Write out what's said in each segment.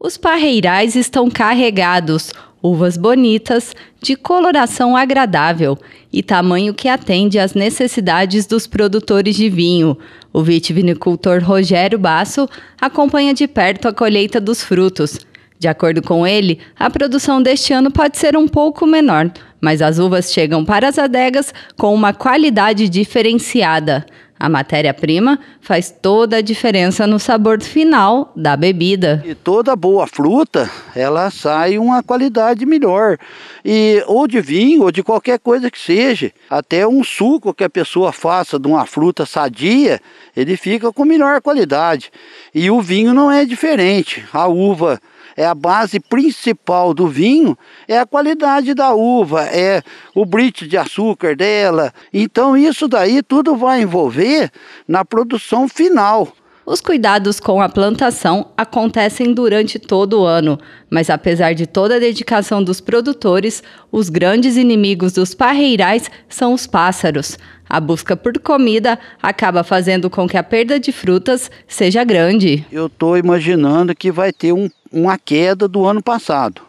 Os parreirais estão carregados, uvas bonitas, de coloração agradável e tamanho que atende às necessidades dos produtores de vinho. O vitivinicultor Rogério Basso acompanha de perto a colheita dos frutos. De acordo com ele, a produção deste ano pode ser um pouco menor, mas as uvas chegam para as adegas com uma qualidade diferenciada. A matéria-prima faz toda a diferença no sabor final da bebida. E toda boa fruta, ela sai uma qualidade melhor. E ou de vinho, ou de qualquer coisa que seja, até um suco que a pessoa faça de uma fruta sadia, ele fica com melhor qualidade. E o vinho não é diferente. A uva é a base principal do vinho, é a qualidade da uva, é o brite de açúcar dela. Então isso daí tudo vai envolver na produção final. Os cuidados com a plantação acontecem durante todo o ano, mas apesar de toda a dedicação dos produtores, os grandes inimigos dos parreirais são os pássaros. A busca por comida acaba fazendo com que a perda de frutas seja grande. Eu estou imaginando que vai ter um, uma queda do ano passado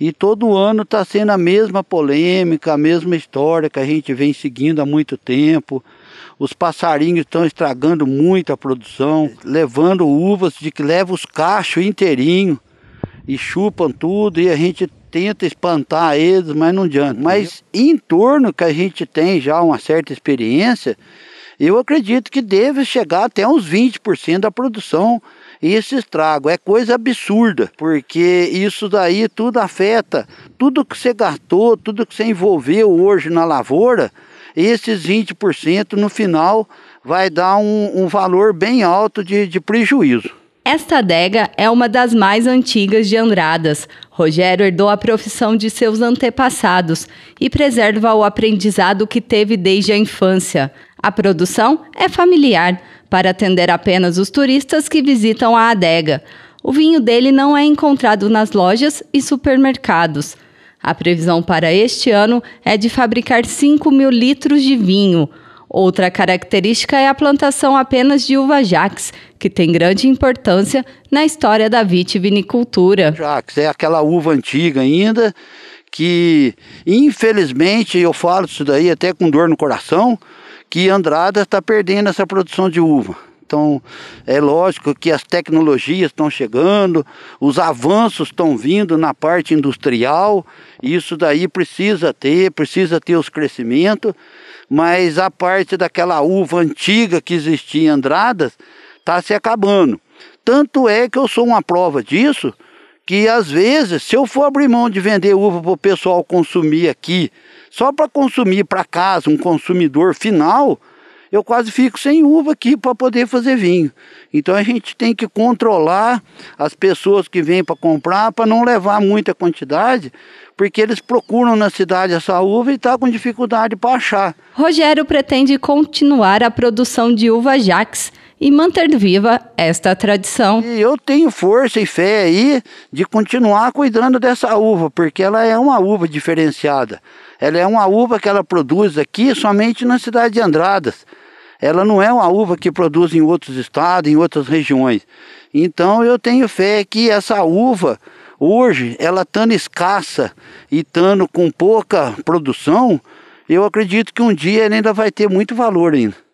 e todo ano está sendo a mesma polêmica, a mesma história que a gente vem seguindo há muito tempo. Os passarinhos estão estragando muito a produção, levando uvas de que leva os cachos inteirinho e chupam tudo e a gente tenta espantar eles, mas não adianta. Mas em torno que a gente tem já uma certa experiência, eu acredito que deve chegar até uns 20% da produção e esse estrago. É coisa absurda, porque isso daí tudo afeta. Tudo que você gastou, tudo que você envolveu hoje na lavoura, esses 20% no final vai dar um, um valor bem alto de, de prejuízo. Esta adega é uma das mais antigas de Andradas. Rogério herdou a profissão de seus antepassados e preserva o aprendizado que teve desde a infância. A produção é familiar, para atender apenas os turistas que visitam a adega. O vinho dele não é encontrado nas lojas e supermercados. A previsão para este ano é de fabricar 5 mil litros de vinho. Outra característica é a plantação apenas de uva jax, que tem grande importância na história da vitivinicultura. Jax é aquela uva antiga ainda, que infelizmente eu falo isso daí até com dor no coração, que Andrada está perdendo essa produção de uva. Então, é lógico que as tecnologias estão chegando, os avanços estão vindo na parte industrial, isso daí precisa ter, precisa ter os crescimentos, mas a parte daquela uva antiga que existia em Andradas está se acabando. Tanto é que eu sou uma prova disso, que às vezes, se eu for abrir mão de vender uva para o pessoal consumir aqui, só para consumir para casa, um consumidor final, eu quase fico sem uva aqui para poder fazer vinho. Então a gente tem que controlar as pessoas que vêm para comprar para não levar muita quantidade, porque eles procuram na cidade essa uva e está com dificuldade para achar. Rogério pretende continuar a produção de uva Jax e manter viva esta tradição. E eu tenho força e fé aí de continuar cuidando dessa uva, porque ela é uma uva diferenciada. Ela é uma uva que ela produz aqui somente na cidade de Andradas. Ela não é uma uva que produz em outros estados, em outras regiões. Então eu tenho fé que essa uva hoje ela estando escassa e estando com pouca produção, eu acredito que um dia ela ainda vai ter muito valor ainda.